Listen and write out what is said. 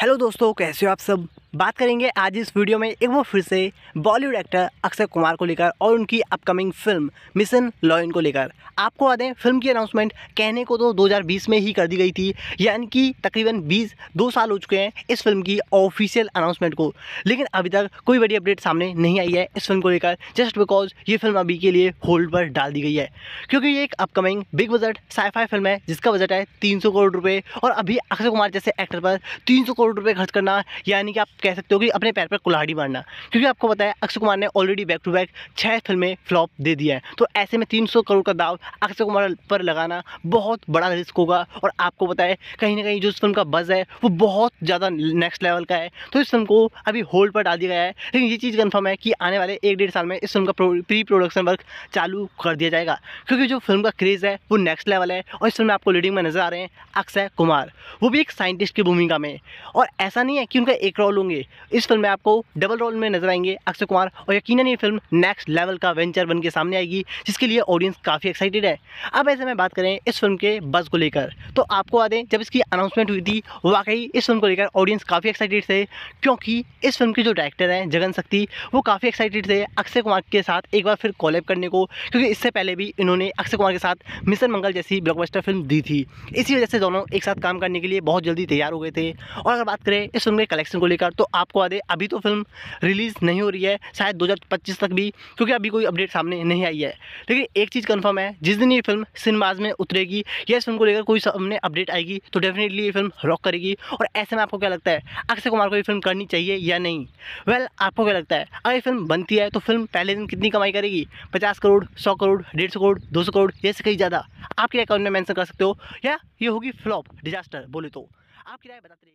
hello दोस्तों कैसे हो आप सब बात करेंगे आज इस वीडियो में एक बार फिर से बॉलीवुड एक्टर अक्षय कुमार को लेकर और उनकी अपकमिंग फिल्म मिशन लॉयन को लेकर आपको याद दें फिल्म की अनाउंसमेंट कहने को तो 2020 में ही कर दी गई थी यानी कि तकरीबन 20 दो साल हो चुके हैं इस फिल्म की ऑफिशियल अनाउंसमेंट को लेकिन अभी तक कोई बड़ी अपडेट सामने नहीं आई है इस फिल्म को लेकर जस्ट बिकॉज ये फिल्म अभी के लिए होल्ड पर डाल दी गई है क्योंकि ये एक upcoming big budget sci fi film है जिसका बजट है तीन करोड़ रुपये और अभी अक्षय कुमार जैसे एक्टर पर तीन करोड़ करोड़ रुपये खर्च करना यानी कि आप कह सकते हो कि अपने पैर पर कुल्हाड़ी मारना क्योंकि आपको पता है अक्षय कुमार ने ऑलरेडी बैक टू बैक छः फिल्में फ्लॉप दे दिया है तो ऐसे में तीन करोड़ का दाव अक्षय कुमार पर लगाना बहुत बड़ा रिस्क होगा और आपको पता है कहीं ना कहीं जो इस फिल्म का बज़ है वो बहुत ज़्यादा नेक्स्ट लेवल का है तो इस फिल्म को अभी होल्ड पर डाल दिया गया है लेकिन ये चीज़ कन्फर्म है कि आने वाले एक डेढ़ साल में इस फिल्म का प्री प्रोडक्शन वर्क चालू कर दिया जाएगा क्योंकि जो फिल्म का क्रेज़ है वो नेक्स्ट लेवल है और इस फिल्म में आपको लीडिंग में नज़र आ रहे हैं अक्षय कुमार वो भी एक साइंटिस्ट की भूमिका में और ऐसा नहीं है कि उनका एक रोल होंगे इस फिल्म में आपको डबल रोल में नजर आएंगे अक्षय कुमार और यकीन ये फिल्म नेक्स्ट लेवल का वेंचर बन के सामने आएगी जिसके लिए ऑडियंस काफ़ी एक्साइटेड है अब ऐसे में बात करें इस फिल्म के बज़ को लेकर तो आपको आ दें जब इसकी अनाउंसमेंट हुई थी वाकई इस फिल्म को लेकर ऑडियंस काफ़ी एक्साइटेड थे क्योंकि इस फिल्म के जो डायरेक्टर हैं जगन शक्ति वो काफ़ी एक्साइटेड थे अक्षय कुमार के साथ एक बार फिर कॉलेब करने को क्योंकि इससे पहले भी इन्होंने अक्षय कुमार के साथ मिशन मंगल जैसी ब्लॉकबस्टर फिल्म दी थी इसी वजह से दोनों एक साथ काम करने के लिए बहुत जल्दी तैयार हो गए थे और अगर अगर बात करें इस फिल्म के कलेक्शन को लेकर तो आपको आदे अभी तो फिल्म रिलीज़ नहीं हो रही है शायद 2025 तक भी क्योंकि अभी कोई अपडेट सामने नहीं आई है लेकिन एक चीज़ कन्फर्म है जिस दिन ये फिल्म सिनेमाज में उतरेगी या इस फिल्म को लेकर कोई सामने अपडेट आएगी तो डेफिनेटली ये फिल्म रॉक करेगी और ऐसे में आपको क्या लगता है अक्षय कुमार को ये फिल्म करनी चाहिए या नहीं वेल well, आपको क्या लगता है अगर ये फिल्म बनती है तो फिल्म पहले दिन कितनी कमाई करेगी पचास करोड़ सौ करोड़ डेढ़ सौ करोड़ दो सौ करोड़ या से कहीं ज़्यादा आपके अकाउंट में मैंसन कर सकते हो या ये होगी फ्लॉप डिजास्टर बोले तो आप किराया बताते रहिए